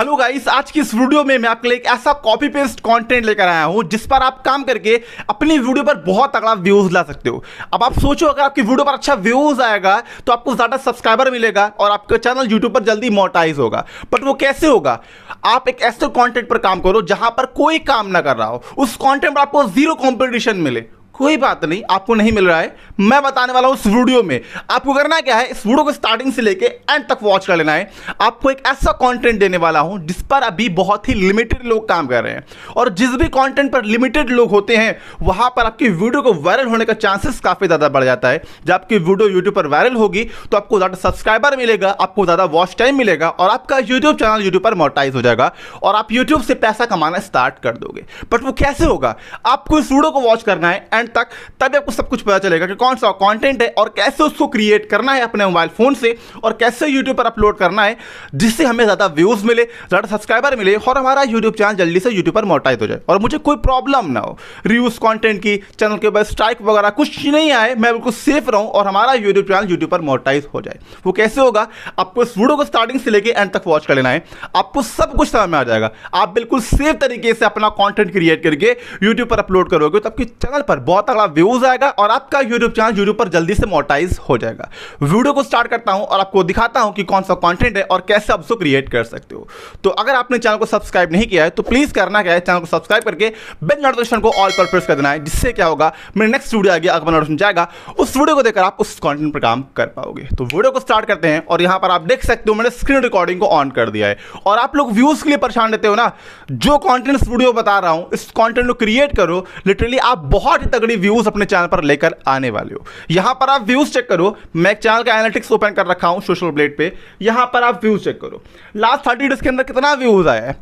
hello guys आज की इस वीडियो में मैं आपके लिए एक ऐसा कॉपी पेस्ट कंटेंट लेकर आया हूं जिस पर आप काम करके अपनी वीडियो पर बहुत तगड़ा व्यूज ला सकते हो अब आप सोचो अगर आपकी वीडियो पर अच्छा व्यूज आएगा तो आपको ज़्यादा सब्सक्राइबर मिलेगा और आपका चैनल यूट्यूब पर जल्दी मोटाइज होगा बट वो कैसे होगा आप एक ऐसे कॉन्टेंट पर काम करो जहाँ पर कोई काम ना कर रहा हो उस कॉन्टेंट पर आपको जीरो कॉम्पिटिशन मिले कोई बात नहीं आपको नहीं मिल रहा है मैं बताने वाला हूँ इस वीडियो में आपको करना क्या है इस वीडियो को स्टार्टिंग से लेके एंड तक वॉच कर लेना है आपको एक ऐसा कंटेंट देने वाला हूँ जिस पर अभी बहुत ही लिमिटेड लोग काम कर रहे हैं और जिस भी कंटेंट पर लिमिटेड लोग होते हैं वहाँ पर आपकी वीडियो को वायरल होने का चांसेस काफ़ी ज़्यादा बढ़ जाता है जब आपकी वीडियो यूट्यूब पर वायरल होगी तो आपको ज़्यादा सब्सक्राइबर मिलेगा आपको ज़्यादा वॉच टाइम मिलेगा और आपका यूट्यूब चैनल यूट्यूब पर मोटाइज हो जाएगा और आप यूट्यूब से पैसा कमाना स्टार्ट कर दोगे बट वो कैसे होगा आपको इस वीडियो को वॉच करना है एंड एंड तक तभी आपको सब कुछ पता चलेगा कि कौन सा कंटेंट है और कैसे उसको क्रिएट करना है अपने मोबाइल फ़ोन से और कैसे यूट्यूब पर अपलोड करना है जिससे हमें ज़्यादा व्यूज़ मिले ज़्यादा सब्सक्राइबर मिले और हमारा यूट्यूब चैनल जल्दी से यूट्यूब पर मोटाइज हो जाए और मुझे कोई प्रॉब्लम ना हो रिव्यूज़ कॉन्टेंट की चैनल के ऊपर स्ट्राइक वगैरह कुछ नहीं आए मैं बिल्कुल सेफ रहूँ और हमारा यूट्यूब चैनल यूट्यूब पर मोटाइज हो जाए वो कैसे होगा आपको इस वीडियो को स्टार्टिंग से लेकर एंड तक वॉच कर लेना है आपको सब कुछ समझ में आ जाएगा आप बिल्कुल सेफ तरीके से अपना कॉन्टेंट क्रिएट करके यूट्यूब पर अपलोड करोगे तो आपके चैनल पर बहुत बहुत तगड़ा व्यूज आएगा और आपका यूट्यूब चैनल यूट्यूब पर जल्दी से मोटाइज हो जाएगा वीडियो को स्टार्ट करता हूं और आपको दिखाता हूं कि कौन सा कॉन्टेंट है और कैसे आप उसको क्रिएट कर सकते हो तो अगर आपने चैनल को सब्सक्राइब नहीं किया है तो प्लीज़ करना क्या है चैनल को सब्सक्राइब करके बेल नोटिफिकेशन को ऑल पर प्रेस कर देना है जिससे क्या होगा मेरे नेक्स्ट वीडियो आगे अगर नोटिफिकेशन जाएगा उस वीडियो को देखकर आप उस कॉन्टेंट पर काम कर पाओगे तो वीडियो को स्टार्ट करते हैं और यहां पर आप देख सकते हो मैंने स्क्रीन रिकॉर्डिंग को ऑन कर दिया है और आप लोग व्यूज़ के लिए परेशान रहते हो ना जो कॉन्टेंट वीडियो बता रहा हूं इस कॉन्टेंट को क्रिएट करो लिटरली आप बहुत ही तगड़ी ऑलरेडी व्यूज अपने चैनल पर लेकर आने वाले हो यहां पर आप व्यूज चेक करो मैं चैनल का एनालिटिक्स ओपन कर रखा हूं सोशल ब्लेड पे यहां पर आप व्यूज चेक करो लास्ट थर्टी डेज के अंदर कितना व्यूज आया है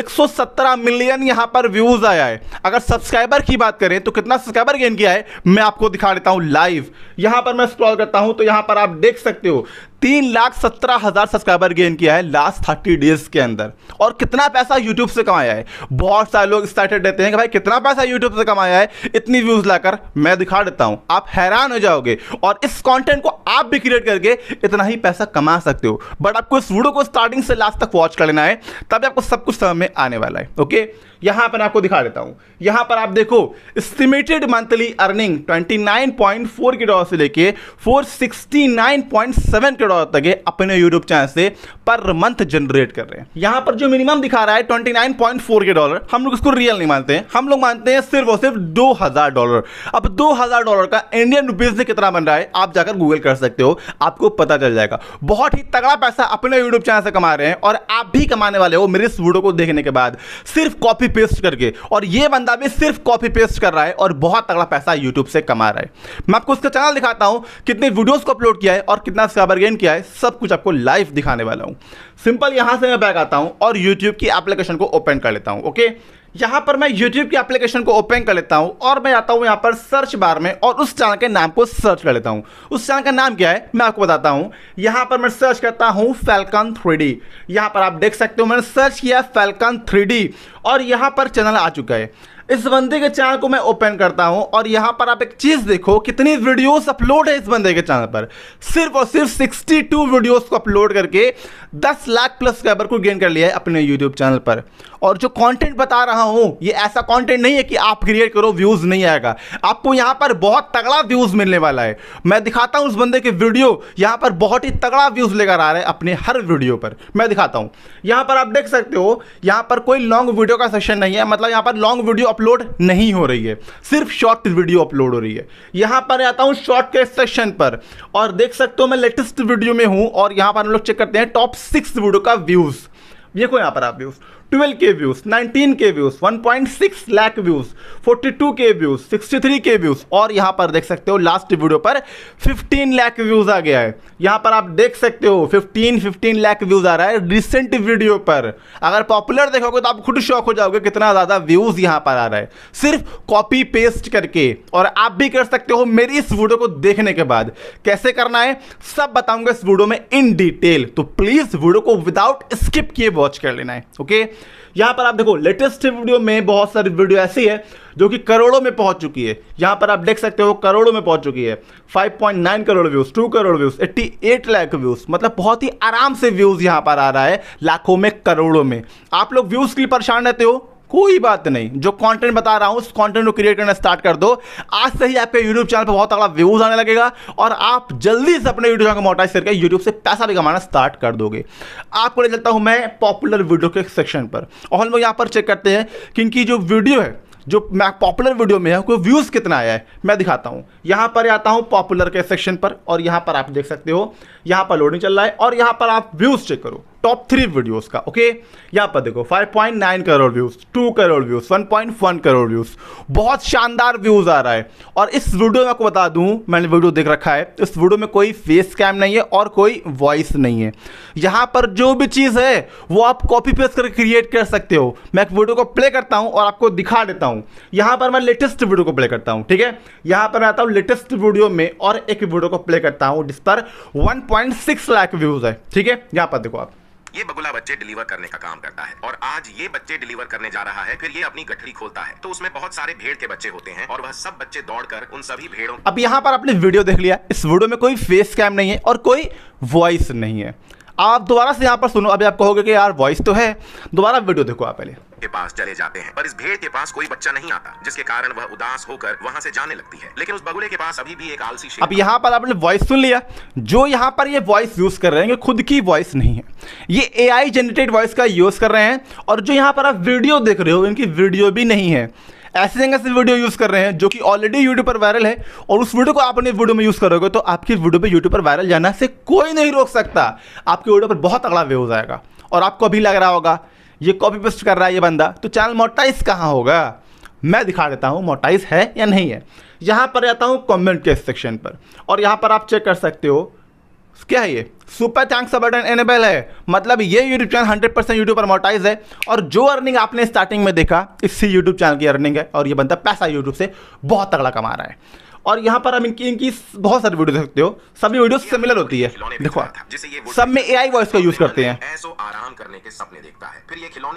117 मिलियन यहां पर व्यूज आया है अगर सब्सक्राइबर की बात करें तो कितना सब्सक्राइबर गेन किया है मैं आपको दिखा देता हूं लाइव यहां पर मैं स्क्रॉल करता हूं तो यहां पर आप देख सकते हो तीन लाख सत्रह हज़ार सब्सक्राइबर गेन किया है लास्ट थर्टी डेज के अंदर और कितना पैसा यूट्यूब से कमाया है बहुत सारे लोग एक्साइटेड रहते हैं कि भाई कितना पैसा यूट्यूब से कमाया है इतनी व्यूज़ लाकर मैं दिखा देता हूं आप हैरान हो जाओगे और इस कॉन्टेंट को आप भी क्रिएट करके इतना ही पैसा कमा सकते हो बट आपको इस वीडियो को स्टार्टिंग से लास्ट तक वॉच कर लेना है तभी आपको सब कुछ समझ में आने वाला है ओके यहां पर आपको दिखा देता हूं यहां पर आप देखो एस्टिमेटेड मंथली अर्निंग 29.4 के डॉलर से लेके 469.7 के डॉलर तक अपने यूट्यूब चैनल से पर मंथ जनरेट कर रहे हैं यहां पर जो मिनिमम दिखा रहा है 29.4 के डॉलर हम लोग इसको रियल नहीं मानते हैं हम लोग मानते हैं सिर्फ और सिर्फ दो डॉलर अब दो डॉलर का इंडियन रुपीज कितना बन रहा है आप जाकर गूगल कर सकते हो आपको पता चल जाएगा बहुत ही तगड़ा पैसा अपने यूट्यूब चैनल से कमा रहे हैं और आप भी कमाने वाले हो मेरे इस वीडियो को देखने के बाद सिर्फ कॉपी कॉपी पेस्ट करके और ये बंदा भी सिर्फ कॉपी पेस्ट कर रहा है और बहुत तगड़ा पैसा यूट्यूब से कमा रहा है मैं आपको उसका चैनल दिखाता हूँ कितने वीडियोज़ को अपलोड किया है और कितना सब्सक्राइबर गेन किया है सब कुछ आपको लाइव दिखाने वाला हूँ सिंपल यहाँ से मैं बैक आता हूँ और यूट्यूब की एप्लीकेशन को ओपन कर लेता हूँ ओके यहां पर मैं YouTube की एप्लीकेशन को ओपन कर लेता हूं और मैं आता हूं यहां पर सर्च बार में और उस चैनल के नाम को सर्च कर लेता हूं उस चैनल का नाम क्या है मैं आपको बताता हूं यहां पर मैं सर्च करता हूं फैलकन थ्री यहां पर आप देख सकते हो मैंने सर्च किया फैलकन थ्री और यहां पर चैनल आ चुका है इस बंदे के चैनल को मैं ओपन करता हूं और यहां पर आप एक चीज देखो कितनी वीडियोस अपलोड है इस बंदे के चैनल पर सिर्फ और सिर्फ 62 वीडियोस को अपलोड करके 10 लाख प्लस सब्सक्राइबर को गेन कर लिया है अपने यूट्यूब चैनल पर और जो कंटेंट बता रहा हूं ये ऐसा कंटेंट नहीं है कि आप क्रिएट करो व्यूज नहीं आएगा आपको यहां पर बहुत तगड़ा व्यूज मिलने वाला है मैं दिखाता हूं उस बंदे के वीडियो यहां पर बहुत ही तगड़ा व्यूज लेकर आ रहा है अपने हर वीडियो पर मैं दिखाता हूं यहां पर आप देख सकते हो यहां पर कोई लॉन्ग वीडियो का सेशन नहीं है मतलब यहां पर लॉन्ग वीडियो अपलोड नहीं हो रही है सिर्फ शॉर्ट वीडियो अपलोड हो रही है यहां पर आता हूं शॉर्ट के सेक्शन पर और देख सकते हो मैं लेटेस्ट वीडियो में हूं और यहां पर हम लोग चेक करते हैं टॉप सिक्स वीडियो का व्यूज़ देखो यहां पर आप व्यूज़ ट्वेल्व के व्यूज नाइनटीन के views one point six views forty two के व्यूज सिक्सटी थ्री के व्यूज और यहां पर देख सकते हो लास्ट वीडियो पर फिफ्टीन लैक व्यूज आ गया है यहां पर आप देख सकते हो फिफ्टीन फिफ्टीन लैख व्यूज आ रहा है रिसेंट वीडियो पर अगर पॉपुलर देखोगे तो आप खुद शौक हो जाओगे कितना ज़्यादा व्यूज यहां पर आ रहा है सिर्फ कॉपी पेस्ट करके और आप भी कर सकते हो मेरी इस वीडियो को देखने के बाद कैसे करना है सब बताऊंगा इस वीडियो में इन डिटेल तो प्लीज़ वीडियो को विदाउट स्किप किए वॉच कर लेना है ओके यहां पर आप देखो लेटेस्ट वीडियो में बहुत सारी वीडियो ऐसी है जो कि करोड़ों में पहुंच चुकी है यहां पर आप देख सकते हो करोड़ों में पहुंच चुकी है 5.9 crore views 2 crore views 88 lakh views मतलब बहुत ही आराम से व्यूज यहां पर आ रहा है लाखों में करोड़ों में आप लोग व्यूज के लिए परेशान रहते हो कोई बात नहीं जो कंटेंट बता रहा हूँ उस कंटेंट को क्रिएट करना स्टार्ट कर दो आज से ही आपके यूट्यूब चैनल पर बहुत तगड़ा व्यूज आने लगेगा और आप जल्दी से अपने यूट्यूब चैनल को मोटाइज करके यूट्यूब से पैसा भी कमाना स्टार्ट कर दोगे आपको ले चलता हूँ मैं पॉपुलर वीडियो के सेक्शन पर और हम लोग यहाँ पर चेक करते हैं कि इनकी जो वीडियो है जो मैं पॉपुलर वीडियो में है कोई व्यूज़ कितना आया है मैं दिखाता हूँ यहाँ पर आता हूँ पॉपुलर के सेक्शन पर और यहाँ पर आप देख सकते हो यहाँ पर लोडिंग चल रहा है और यहाँ पर आप व्यूज़ चेक करो टॉप थ्री वीडियोस का ओके यहां पर देखो 5.9 crore views 2 crore views 1.1 crore views बहुत शानदार व्यूज आ रहा है और इस वीडियो में आपको बता दूं मैंने वीडियो देख रखा है इस वीडियो में कोई फेस कैम नहीं है और कोई वॉइस नहीं है यहां पर जो भी चीज़ है वो आप कॉपी पेस्ट करके क्रिएट कर सकते हो मैं वीडियो को प्ले करता हूं और आपको दिखा देता हूं यहां पर मैं लेटेस्ट वीडियो को प्ले करता हूं ठीक है यहां पर मैं आता हूं लेटेस्ट वीडियो में और एक वीडियो को प्ले करता हूं जिस पर वन लाख व्यूज़ है ठीक है यहां पर देखो आप ये बगुला बच्चे डिलीवर करने का काम करता है और आज ये बच्चे डिलीवर करने जा रहा है फिर ये अपनी गठरी खोलता है तो उसमें बहुत सारे भेड़ के बच्चे होते हैं और वह सब बच्चे दौड़कर उन सभी भेड़ों अब यहाँ पर आपने वीडियो देख लिया इस वीडियो में कोई फेस कैम नहीं है और कोई वॉइस नहीं है आप दोबारा से यहाँ पर सुनो अभी आप कहोगे कि यार वॉइस तो है दोबारा वीडियो देखो आप पहले के पास चले जाते हैं पर इस भेड़ के पास कोई बच्चा नहीं आता जिसके कारण वह उदास होकर वहाँ से जाने लगती है लेकिन उस बगुले के पास अभी भी एक आलसी अब यहाँ पर आपने वॉइस सुन लिया जो यहाँ पर ये वॉइस यूज कर रहे हैं खुद की वॉइस नहीं है ये ए जनरेटेड वॉइस का यूज कर रहे हैं और जो यहाँ पर आप वीडियो देख रहे हो इनकी वीडियो भी नहीं है ऐसे जगह से वीडियो यूज़ कर रहे हैं जो कि ऑलरेडी यूट्यूब पर वायरल है और उस वीडियो को आप अपने वीडियो में यूज़ करोगे तो आपकी वीडियो पर यूट्यूब पर वायरल जाना से कोई नहीं रोक सकता आपकी वीडियो पर बहुत तगड़ा व्यूज आएगा और आपको अभी लग रहा होगा ये कॉपी पेस्ट कर रहा है ये बंदा तो चैनल मोटाइज कहाँ होगा मैं दिखा देता हूँ मोटाइज है या नहीं है यहाँ पर जाता हूँ कॉमेंट के सेक्शन पर और यहाँ पर आप चेक कर सकते हो क्या है ये सुपर थैंक्स का बटन एनेबल है मतलब ये यूट्यूब चैनल 100 परसेंट यूट्यूब पर मोटाइज है और जो अर्निंग आपने स्टार्टिंग में देखा इससे यूट्यूब चैनल की अर्निंग है और ये बनता है पैसा यूट्यूब से बहुत तगड़ा कमा रहा है और यहाँ पर हम इनकी इनकी बहुत सारी वीडियो देख सकते हो सभी वीडियो सिमिलर होती है देखो सब में ए वॉइस का यूज करते हैं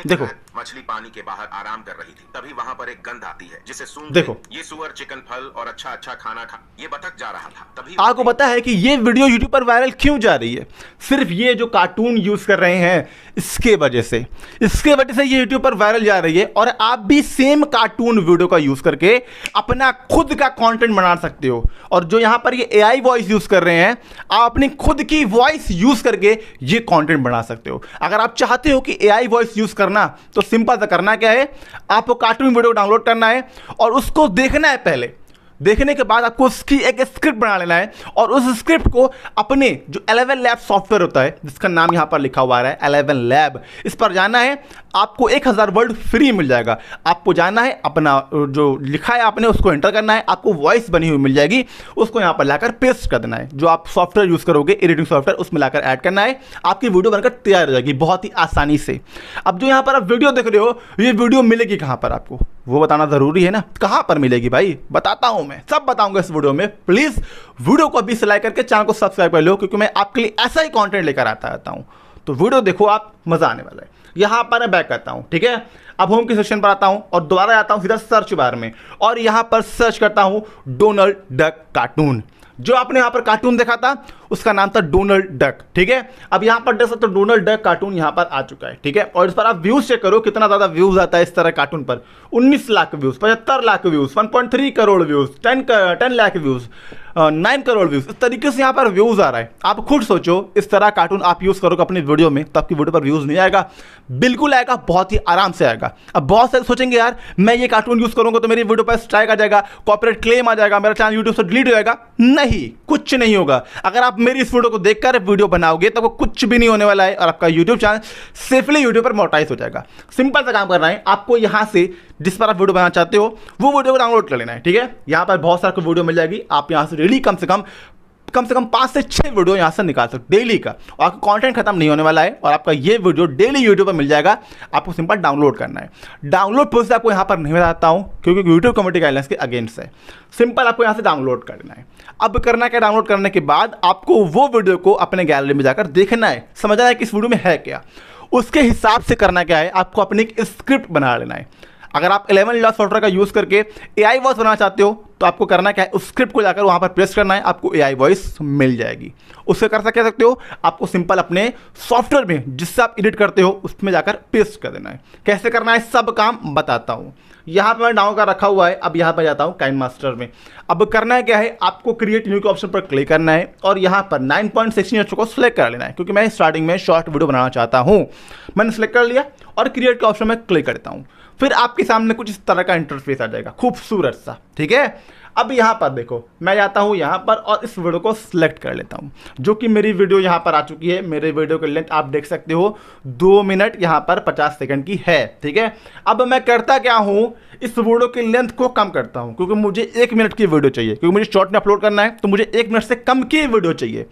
देखो मछली पानी के बाहर आराम कर रही थी तभी वहाँ पर एक गंध आती है जिसे सुन देखो ये सुअर चिकन फल और अच्छा अच्छा खाना खा ये बतक जा रहा था तभी आपको पता है कि ये वीडियो यूट्यूब पर वायरल क्यों जा रही है सिर्फ ये जो कार्टून यूज कर रहे हैं इसके वजह से इसके वजह से ये यूट्यूब पर वायरल जा रही है और आप भी सेम कार्टून वीडियो का यूज करके अपना खुद का कंटेंट बना सकते हो और जो यहां पर ये एआई वॉइस यूज कर रहे हैं आप अपनी खुद की वॉइस यूज करके ये कंटेंट बना सकते हो अगर आप चाहते हो कि एआई वॉइस यूज करना तो सिंपल सा करना क्या है आपको कार्टून वीडियो डाउनलोड करना है और उसको देखना है पहले देखने के बाद आपको उसकी एक स्क्रिप्ट बना लेना है और उस स्क्रिप्ट को अपने जो एलेवन लैब सॉफ्टवेयर होता है जिसका नाम यहाँ पर लिखा हुआ है एलेवन लैब इस पर जाना है आपको एक हज़ार वर्ड फ्री मिल जाएगा आपको जाना है अपना जो लिखा है आपने उसको एंटर करना है आपको वॉइस बनी हुई मिल जाएगी उसको यहाँ पर लाकर पेस्ट कर देना है जो आप सॉफ्टवेयर यूज़ करोगे एडिटिंग सॉफ्टवेयर उसमें लाकर ऐड करना है आपकी वीडियो बनकर तैयार हो जाएगी बहुत ही आसानी से अब जो यहाँ पर आप वीडियो देख रहे हो ये वीडियो मिलेगी कहाँ पर आपको वो बताना ज़रूरी है ना कहां पर मिलेगी भाई बताता हूं मैं सब बताऊंगा इस वीडियो में प्लीज़ वीडियो को अभी से लाइक करके चैनल को सब्सक्राइब कर लो क्योंकि मैं आपके लिए ऐसा ही कंटेंट लेकर आता रहता हूं तो वीडियो देखो आप मज़ा आने वाला है यहां पर मैं बैक करता हूं ठीक है अब होम के सेक्शन पर आता हूं और दोबारा आता हूं सीधा सर्च बार में और यहाँ पर सर्च करता हूँ डोनाल्ड डक कार्टून जो आपने यहाँ पर कार्टून देखा था उसका नाम था डोनाल्ड डक ठीक है अब यहां पर देख सकते हो डोनाल्ड डक कार्टून यहाँ पर आ चुका है ठीक है और इस पर आप व्यूज़ चेक करो कितना ज़्यादा व्यूज़ आता है इस तरह कार्टून पर 19 लाख व्यूज़ पचहत्तर lakh views 1.3 crore views 10 10 lakh views nine crore views इस तरीके से यहाँ पर व्यूज़ आ रहा है आप खुद सोचो इस तरह कार्टून आप यूज़ करोगे अपनी वीडियो में तो आपकी वीडियो पर व्यूज़ नहीं आएगा बिल्कुल आएगा बहुत ही आराम से आएगा अब बहुत सारे सोचेंगे यार मैं ये कार्टून यूज़ करूंगा तो मेरी वीडियो पर स्ट्राइक आ जाएगा कॉपरेट क्लेम आ जाएगा मेरा चैनल यूट्यूब से डिलीट हो जाएगा नहीं कुछ नहीं होगा अगर आप मेरी इस वीडियो को देखकर वीडियो बनाओगे तो वो कुछ भी नहीं होने वाला है और आपका यूट्यूब चैनल सेफली यूट्यूब पर मोटाइज हो जाएगा सिंपल सा काम करना है आपको यहाँ से जिस पर आप वीडियो बनाना चाहते हो वो वीडियो को डाउनलोड कर लेना है ठीक है यहाँ पर बहुत सारे वीडियो मिल जाएगी आप यहाँ से डेली कम से कम कम से कम पाँच से छः वीडियो यहाँ से निकाल सकते डेली का और आपका कॉन्टेंट खत्म नहीं होने वाला है और आपका ये वीडियो डेली यूट्यूब पर मिल जाएगा आपको सिंपल डाउनलोड करना है डाउनलोड प्रोसेस आपको यहाँ पर नहीं बताता हूँ क्योंकि यूट्यूब कम्युनिटी गाइडलाइंस के अगेंस्ट है सिंपल आपको यहाँ से डाउनलोड करना है अब करना क्या डाउनलोड करने के बाद आपको वो वीडियो को अपने गैलरी में जाकर देखना है समझना है कि इस वीडियो में है क्या उसके हिसाब से करना क्या है आपको अपनी एक स्क्रिप्ट बना लेना है अगर आप इलेवन लॉ सॉफ्टवेयर का यूज़ करके ए आई वॉइस बनाना चाहते हो तो आपको करना क्या है उस स्क्रिप्ट को जाकर वहाँ पर प्रेस करना है आपको ए आई वॉइस मिल जाएगी उससे कर सकते सकते हो आपको सिंपल अपने सॉफ्टवेयर में जिससे आप एडिट करते हो उसमें जाकर पेस्ट कर देना है कैसे करना है सब काम बताता हूँ यहाँ पर मैं डाउन का रखा हुआ है अब यहाँ पर जाता हूँ काइन मास्टर में अब करना है क्या है आपको क्रिएट न्यू के ऑप्शन पर क्लिक करना है और यहाँ पर नाइन पॉइंट सिक्सटीन एच को सिलेक्ट कर लेना है क्योंकि मैं स्टार्टिंग में शॉर्ट वीडियो बनाना चाहता हूँ मैंने सेलेक्ट कर लिया और क्रिएट के ऑप्शन में क्लिक करता हूँ फिर आपके सामने कुछ इस तरह का इंटरफेस आ जाएगा खूबसूरत सा ठीक है अब यहाँ पर देखो मैं जाता हूँ यहाँ पर और इस वीडियो को सिलेक्ट कर लेता हूँ जो कि मेरी वीडियो यहाँ पर आ चुकी है मेरे वीडियो की लेंथ आप देख सकते हो दो मिनट यहाँ पर पचास सेकंड की है ठीक है अब मैं करता क्या हूँ इस वीडियो की लेंथ को कम करता हूँ क्योंकि मुझे एक मिनट की वीडियो चाहिए क्योंकि मुझे शॉर्ट में अपलोड करना है तो मुझे एक मिनट से कम की वीडियो चाहिए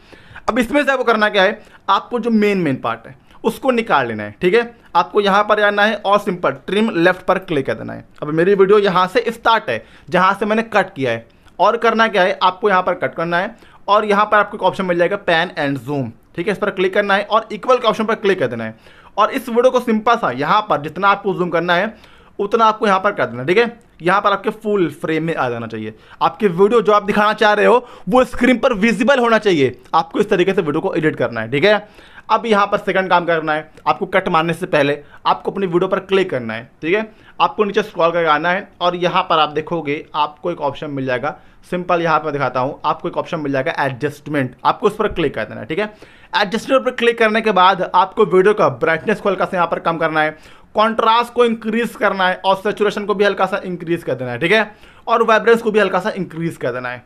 अब इसमें से आपको करना क्या है आपको जो मेन मेन पार्ट है उसको निकाल लेना है ठीक है आपको यहाँ पर आना है और सिंपल ट्रिम लेफ्ट पर क्लिक कर देना है अब मेरी वीडियो यहाँ से स्टार्ट है जहाँ से मैंने कट किया है और करना क्या है आपको यहाँ पर कट करना है और यहाँ पर आपको एक ऑप्शन मिल जाएगा पैन एंड जूम ठीक है इस पर क्लिक करना है और इक्वल के ऑप्शन पर क्लिक कर देना है और इस वीडियो को सिंपल सा यहाँ पर जितना आपको जूम करना है उतना आपको यहाँ पर कर देना ठीक है यहाँ पर आपके फुल फ्रेम में आ जाना चाहिए आपकी वीडियो जो आप दिखाना चाह रहे हो वो स्क्रीन पर विजिबल होना चाहिए आपको इस तरीके से वीडियो को एडिट करना है ठीक है अब यहाँ पर सेकंड काम करना है आपको कट मारने से पहले आपको अपनी वीडियो पर क्लिक करना है ठीक है आपको नीचे स्क्रॉल करके आना है और यहाँ पर आप देखोगे आपको एक ऑप्शन मिल जाएगा सिंपल यहाँ पर दिखाता हूँ आपको एक ऑप्शन मिल जाएगा एडजस्टमेंट आपको उस पर क्लिक कर देना है ठीक है एडजस्टमेंट पर क्लिक करने के बाद आपको वीडियो का ब्राइटनेस को हल्का सा यहाँ पर कम करना है कॉन्ट्रास्ट को इंक्रीज करना है और सेचुरेशन को भी हल्का सा इंक्रीज कर देना है ठीक है और वाइब्रेंस को भी हल्का सा इंक्रीज कर देना है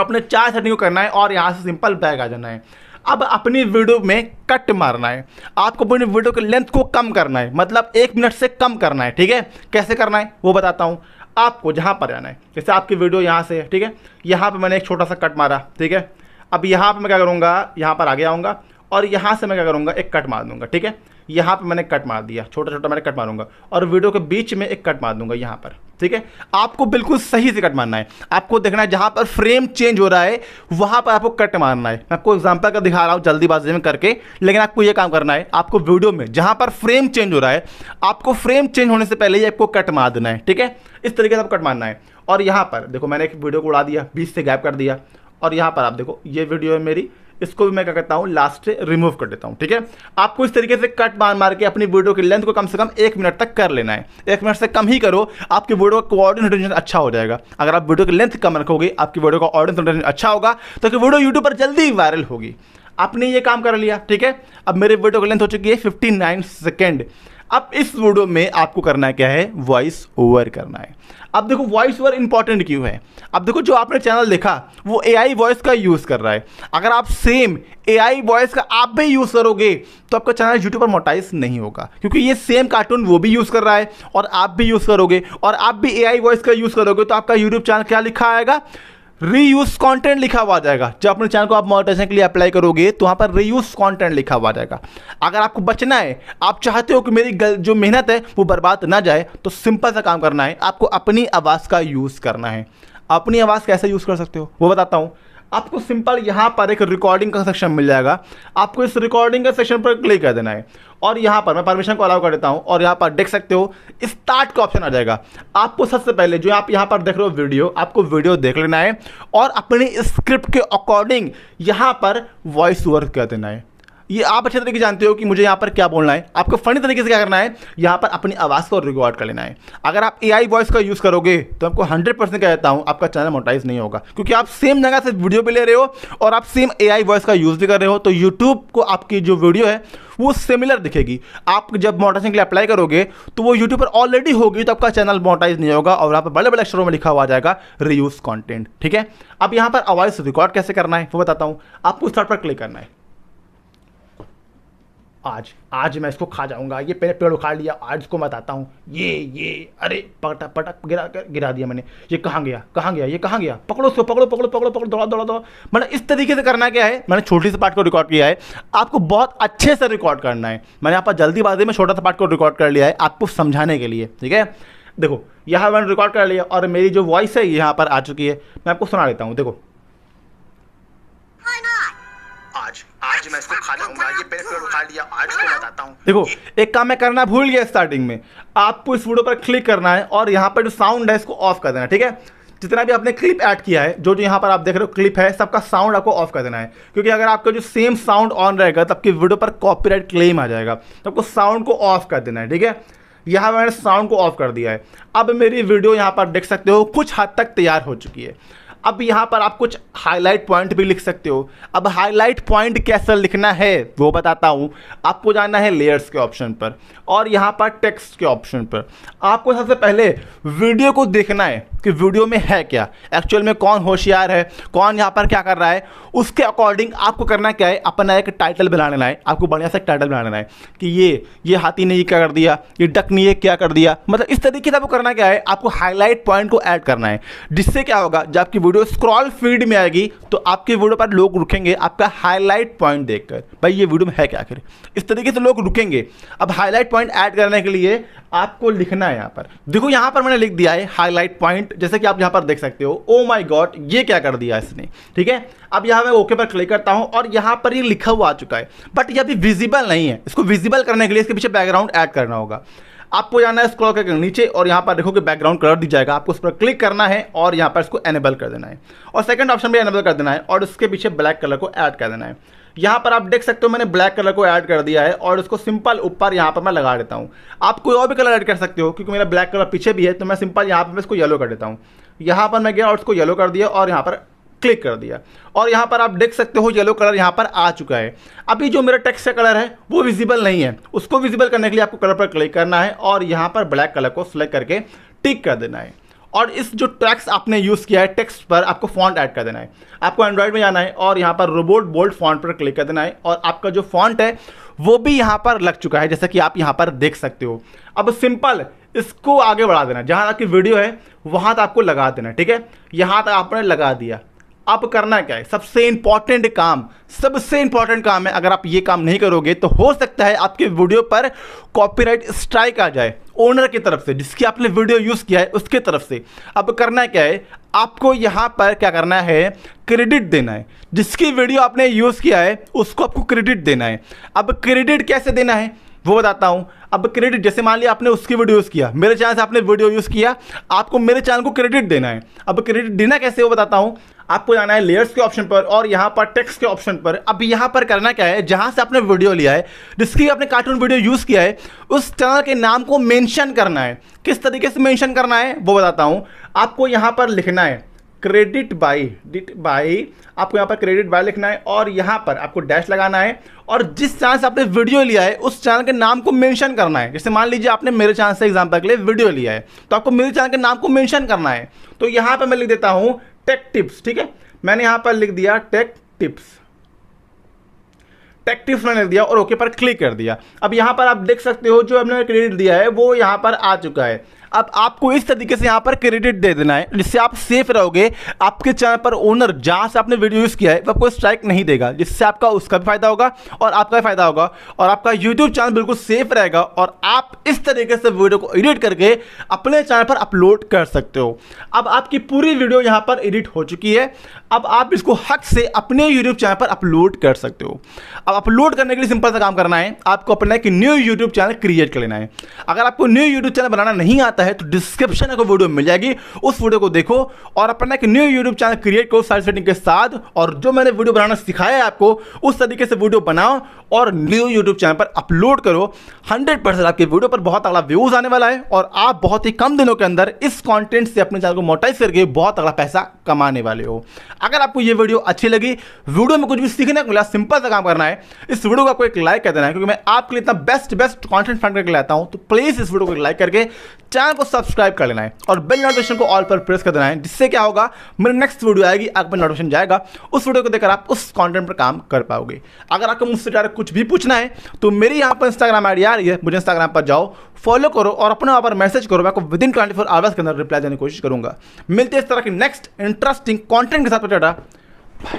अपने चार सेटिंग को करना है और यहाँ से सिंपल बैग आ जाना है अब अपनी वीडियो में कट मारना है आपको अपनी वीडियो के लेंथ को कम करना है मतलब एक मिनट से कम करना है ठीक है कैसे करना है वो बताता हूँ आपको जहाँ पर जाना है जैसे आपकी वीडियो यहाँ से ठीक है यहाँ पर मैंने एक छोटा सा कट मारा ठीक है अब यहाँ पर मैं क्या करूँगा यहाँ पर आगे आऊँगा और यहाँ से मैं क्या करूँगा एक कट मार दूँगा ठीक है यहाँ पर मैंने कट मार दिया छोटा छोटा मैंने कट मारूंगा और वीडियो के बीच में एक कट मार दूँगा यहाँ पर ठीक है आपको बिल्कुल सही से कट मारना है आपको देखना है जहां पर फ्रेम चेंज हो रहा है वहाँ पर आपको कट मारना है मैं आपको एग्जाम्पल का दिखा रहा हूँ जल्दीबाजी में करके लेकिन आपको ये काम करना है आपको वीडियो में जहाँ पर फ्रेम चेंज हो रहा है आपको फ्रेम चेंज होने से पहले ही आपको कट मार देना है ठीक है इस तरीके से आपको कट मारना है और यहाँ पर देखो मैंने एक वीडियो को उड़ा दिया बीस से गैप कर दिया और यहाँ पर आप देखो ये वीडियो है मेरी इसको भी मैं क्या करता हूँ लास्ट रिमूव कर देता हूँ ठीक है आपको इस तरीके से कट मार मार के अपनी वीडियो की लेंथ को कम से कम एक मिनट तक कर लेना है एक मिनट से कम ही करो आपकी वीडियो का कोऑर्डिनेशन अच्छा हो जाएगा अगर आप वीडियो की लेंथ कम रखोगे आपकी वीडियो का ऑडियंस अच्छा होगा तो वीडियो यूट्यूब पर जल्दी वायरल होगी आपने ये काम कर लिया ठीक है अब मेरे वीडियो की लेंथ हो चुकी है नाइन सेकेंड अब इस वीडियो में आपको करना क्या है वॉइस ओवर करना है अब देखो वॉइस ओवर इंपॉर्टेंट क्यों है अब देखो जो आपने चैनल देखा वो एआई वॉइस का यूज़ कर रहा है अगर आप सेम एआई वॉइस का आप भी यूज़ करोगे तो आपका चैनल यूट्यूब पर मोटाइज नहीं होगा क्योंकि ये सेम कार्टून वो भी यूज़ कर रहा है और आप भी यूज़ करोगे और आप भी ए वॉइस का यूज़ करोगे तो आपका यूट्यूब चैनल क्या लिखा आएगा रीयूज कंटेंट लिखा हुआ जाएगा जब अपने चैनल को आप मोनेटाइजेशन के लिए अप्लाई करोगे तो वहाँ पर रीयूज कंटेंट लिखा हुआ जाएगा अगर आपको बचना है आप चाहते हो कि मेरी गल, जो मेहनत है वो बर्बाद ना जाए तो सिंपल सा काम करना है आपको अपनी आवाज़ का यूज़ करना है अपनी आवाज़ कैसे यूज़ कर सकते हो वो बताता हूँ आपको सिंपल यहाँ पर एक रिकॉर्डिंग का सेक्शन मिल जाएगा आपको इस रिकॉर्डिंग के सेक्शन पर क्लिक कर देना है और यहाँ पर मैं परमिशन को अलाउ कर देता हूँ और यहाँ पर देख सकते हो स्टार्ट का ऑप्शन आ जाएगा आपको सबसे पहले जो आप यहाँ पर देख रहे हो वीडियो आपको वीडियो देख लेना है और अपनी स्क्रिप्ट के अकॉर्डिंग यहाँ पर वॉइस ओवर कर देना है ये आप अच्छे तरीके जानते हो कि मुझे यहाँ पर क्या बोलना है आपको फनी तरीके से क्या करना है यहाँ पर अपनी आवाज़ को रिकॉर्ड कर लेना है अगर आप ए वॉइस का यूज़ करोगे तो आपको हंड्रेड परसेंट कह देता हूँ आपका चैनल मोटाइज नहीं होगा क्योंकि आप सेम जगह से वीडियो भी ले रहे हो और आप सेम ए वॉइस का यूज़ भी कर रहे हो तो यूट्यूब को आपकी जो वीडियो है वो सिमिलर दिखेगी आप जब मोटाइजिंग के लिए अप्लाई करोगे तो वो यूट्यूब पर ऑलरेडी होगी तो आपका चैनल मोटाइज नहीं होगा और यहाँ पर बड़े बड़े अक्षरों में लिखा हुआ जाएगा रीयूज कॉन्टेंट ठीक है अब यहाँ पर आवाज़ रिकॉर्ड कैसे करना है वो बताता हूँ आपको स्टार्ट पर क्लिक करना है आज आज मैं इसको खा जाऊंगा ये पहले पेड़ उखाड़ लिया आज इसको मैं बताता हूँ ये ये अरे पटा पटक गिरा गिरा दिया मैंने ये कहाँ गया कहाँ गया ये कहाँ गया पकड़ो उसको पकड़ो पकड़ो पकड़ो पकड़ो दौड़ा दौड़ा दौड़ा मैंने इस तरीके से करना क्या है मैंने छोटी से पार्ट को रिकॉर्ड किया है आपको बहुत अच्छे से रिकॉर्ड करना है मैंने यहाँ पर जल्दीबाजी में छोटा सा पार्ट को रिकॉर्ड कर लिया है आपको समझाने के लिए ठीक है देखो यहाँ मैंने रिकॉर्ड कर लिया और मेरी जो वॉइस है यहाँ पर आ चुकी है मैं आपको सुना देता हूँ देखो आज मैं इसको खा जाऊंगा ये पेड़ पेड़ उखाड़ लिया आज को बताता हूँ देखो एक काम मैं करना भूल गया स्टार्टिंग में आपको इस वीडियो पर क्लिक करना है और यहाँ पर जो साउंड है इसको ऑफ कर देना ठीक है जितना भी आपने क्लिप ऐड किया है जो जो यहाँ पर आप देख रहे हो क्लिप है सबका साउंड आपको ऑफ कर देना है क्योंकि अगर आपका जो सेम साउंड ऑन रहेगा तब की वीडियो पर कॉपीराइट क्लेम आ जाएगा तो आपको साउंड को ऑफ कर देना है ठीक है यहाँ मैंने साउंड को ऑफ कर दिया है अब मेरी वीडियो यहाँ पर देख सकते हो कुछ हद तक तैयार हो चुकी है अब यहाँ पर आप कुछ हाईलाइट पॉइंट भी लिख सकते हो अब हाईलाइट पॉइंट कैसे लिखना है वो बताता हूँ आपको जाना है लेयर्स के ऑप्शन पर और यहाँ पर टेक्स्ट के ऑप्शन पर आपको सबसे पहले वीडियो को देखना है कि वीडियो में है क्या एक्चुअल में कौन होशियार है कौन यहाँ पर क्या कर रहा है उसके अकॉर्डिंग आपको करना क्या है अपना एक टाइटल बना लेना है आपको बढ़िया सा टाइटल बना लेना है कि ये ये हाथी ने ये क्या कर दिया ये डक ने ये क्या कर दिया मतलब इस तरीके से आपको करना क्या है आपको हाईलाइट पॉइंट को ऐड करना है जिससे क्या होगा जब आपकी वीडियो स्क्रॉल फीड में आएगी तो आपके वीडियो पर लोग रुकेंगे आपका हाईलाइट पॉइंट देखकर भाई ये वीडियो में है क्या आखिर इस तरीके से लोग रुकेंगे अब हाईलाइट पॉइंट ऐड करने के लिए आपको लिखना है यहाँ पर देखो यहाँ पर मैंने लिख दिया है हाईलाइट पॉइंट जैसे कि आप यहाँ पर देख सकते हो ओ माई गॉड ये क्या कर दिया इसने ठीक है अब यहाँ मैं ओके पर क्लिक करता हूँ और यहाँ पर ये लिखा हुआ आ चुका है बट ये अभी विजिबल नहीं है इसको विजिबल करने के लिए इसके पीछे बैकग्राउंड ऐड करना होगा आपको जाना है स्क्रॉल करके नीचे और यहाँ पर देखो कि बैकग्राउंड कलर दी जाएगा आपको उस पर क्लिक करना है और यहाँ पर इसको एनेबल कर देना है और सेकंड ऑप्शन भी एनेबल कर देना है और उसके पीछे ब्लैक कलर को ऐड कर देना है यहाँ पर आप देख सकते हो मैंने ब्लैक कलर को ऐड कर दिया है और इसको सिंपल ऊपर यहाँ पर मैं लगा देता हूँ आप कोई और भी कलर ऐड कर सकते हो क्योंकि मेरा ब्लैक कलर पीछे भी है तो मैं सिंपल यहाँ पर मैं इसको येलो कर देता हूँ यहाँ पर मैं गया और इसको येलो कर दिया और यहाँ पर क्लिक कर दिया और यहाँ पर आप देख सकते हो येलो कलर यहाँ पर आ चुका है अभी जो मेरा टेक्स्ट का कलर है वो विजिबल नहीं है उसको विजिबल करने के लिए आपको कलर पर क्लिक करना है और यहाँ पर ब्लैक कलर को सिलेक्ट करके टिक कर देना है और इस जो टैक्स आपने यूज़ किया है टेक्स्ट पर आपको फॉन्ट ऐड कर देना है आपको एंड्रॉयड में जाना है और यहाँ पर रोबोट बोल्ड फॉन्ट पर क्लिक कर देना है और आपका जो फॉन्ट है वो भी यहाँ पर लग चुका है जैसा कि आप यहाँ पर देख सकते हो अब सिंपल इसको आगे बढ़ा देना जहाँ आपकी वीडियो है वहाँ तक आपको लगा देना ठीक है यहाँ तक आपने लगा दिया आप करना क्या है सबसे इंपॉर्टेंट काम सबसे इंपॉर्टेंट काम है अगर आप ये काम नहीं करोगे तो हो सकता है आपके वीडियो पर कॉपीराइट स्ट्राइक आ जाए ओनर की तरफ से जिसकी आपने वीडियो यूज़ किया है उसके तरफ से अब करना क्या है आपको यहाँ पर क्या करना है क्रेडिट देना है जिसकी वीडियो आपने यूज़ किया है उसको आपको क्रेडिट देना है अब क्रेडिट कैसे देना है वो बताता हूँ अब क्रेडिट जैसे मान लिया आपने उसकी वीडियो यूज़ किया मेरे चैनल से आपने वीडियो यूज़ किया आपको मेरे चैनल को क्रेडिट देना है अब क्रेडिट देना कैसे वो बताता हूँ आपको जाना है लेयर्स के ऑप्शन पर और यहाँ पर टेक्स्ट के ऑप्शन पर अब यहाँ पर करना क्या है जहाँ से आपने वीडियो लिया है जिसकी आपने कार्टून वीडियो यूज़ किया है उस चैनल के नाम को मेंशन करना है किस तरीके से मेंशन करना है वो बताता हूँ आपको यहाँ पर लिखना है क्रेडिट बाई डिट बाई आपको यहाँ पर क्रेडिट बाय लिखना है और यहाँ पर आपको डैश लगाना है और जिस चैनल से आपने वीडियो लिया है उस चैनल के नाम को मेंशन करना है जैसे मान लीजिए आपने मेरे चैनल से एग्जाम्पल के लिए वीडियो लिया है तो आपको मेरे चैनल के नाम को मेंशन करना है तो यहाँ पर मैं लिख देता हूँ टेक टिप्स ठीक है मैंने यहाँ पर लिख दिया टेक टिप्स टेक टिप्स मैंने लिख दिया और ओके पर क्लिक कर दिया अब यहाँ पर आप देख सकते हो जो हमने क्रेडिट दिया है वो यहाँ पर आ चुका है अब आपको इस तरीके से यहाँ पर क्रेडिट दे देना है जिससे आप सेफ रहोगे आपके चैनल पर ओनर जहाँ से आपने वीडियो यूज़ किया है वो आपको स्ट्राइक नहीं देगा जिससे आपका उसका भी फायदा होगा और आपका भी फायदा होगा और आपका यूट्यूब चैनल बिल्कुल सेफ रहेगा और आप इस तरीके से वीडियो को एडिट करके अपने चैनल पर अपलोड कर सकते हो अब आपकी पूरी वीडियो यहाँ पर एडिट हो चुकी है अब आप इसको हक से अपने यूट्यूब चैनल पर अपलोड कर सकते हो अब अपलोड करने के लिए सिंपल सा काम करना है आपको अपना एक न्यू यूट्यूब चैनल क्रिएट कर लेना है अगर आपको न्यू यूट्यूब चैनल बनाना नहीं आता आता है तो डिस्क्रिप्शन में वीडियो मिल जाएगी उस वीडियो को देखो और अपना एक न्यू यूट्यूब चैनल क्रिएट करो सारी सेटिंग के साथ और जो मैंने वीडियो बनाना सिखाया है आपको उस तरीके से वीडियो बनाओ और न्यू यूट्यूब चैनल पर अपलोड करो हंड्रेड परसेंट आपके वीडियो पर बहुत अगला व्यूज आने वाला है और आप बहुत ही कम दिनों के अंदर इस कॉन्टेंट से अपने चैनल को मोटाइज करके बहुत अगला पैसा कमाने वाले हो अगर आपको ये वीडियो अच्छी लगी वीडियो में कुछ भी सीखने को मिला सिंपल सा काम करना है इस वीडियो को आपको एक लाइक कर देना है क्योंकि मैं आपके लिए इतना बेस्ट बेस्ट कॉन्टेंट फंड करके लाता हूँ तो प्लीज़ इस वीडियो को लाइक करके चैनल को सब्सक्राइब कर लेना है और बेल नोटिफिकेशन को ऑल पर प्रेस कर देना है जिससे क्या होगा मेरी नेक्स्ट वीडियो आएगी आप पर नोटिफिकेशन जाएगा उस वीडियो को देखकर आप उस कॉन्टेंट पर काम कर पाओगे अगर आपको मुझसे डायरेक्ट कुछ भी पूछना है तो मेरी यहाँ पर इंस्टाग्राम आइडिया आ रही है मुझे इंस्टाग्राम पर जाओ फॉलो करो और अपने वहाँ पर मैसेज करो मैं आपको within twenty four hours के अंदर रिप्लाई देने की कोशिश करूँगा मिलते इस तरह की नेक्स्ट इंटरेस्टिंग कॉन्टेंट के साथ टाटा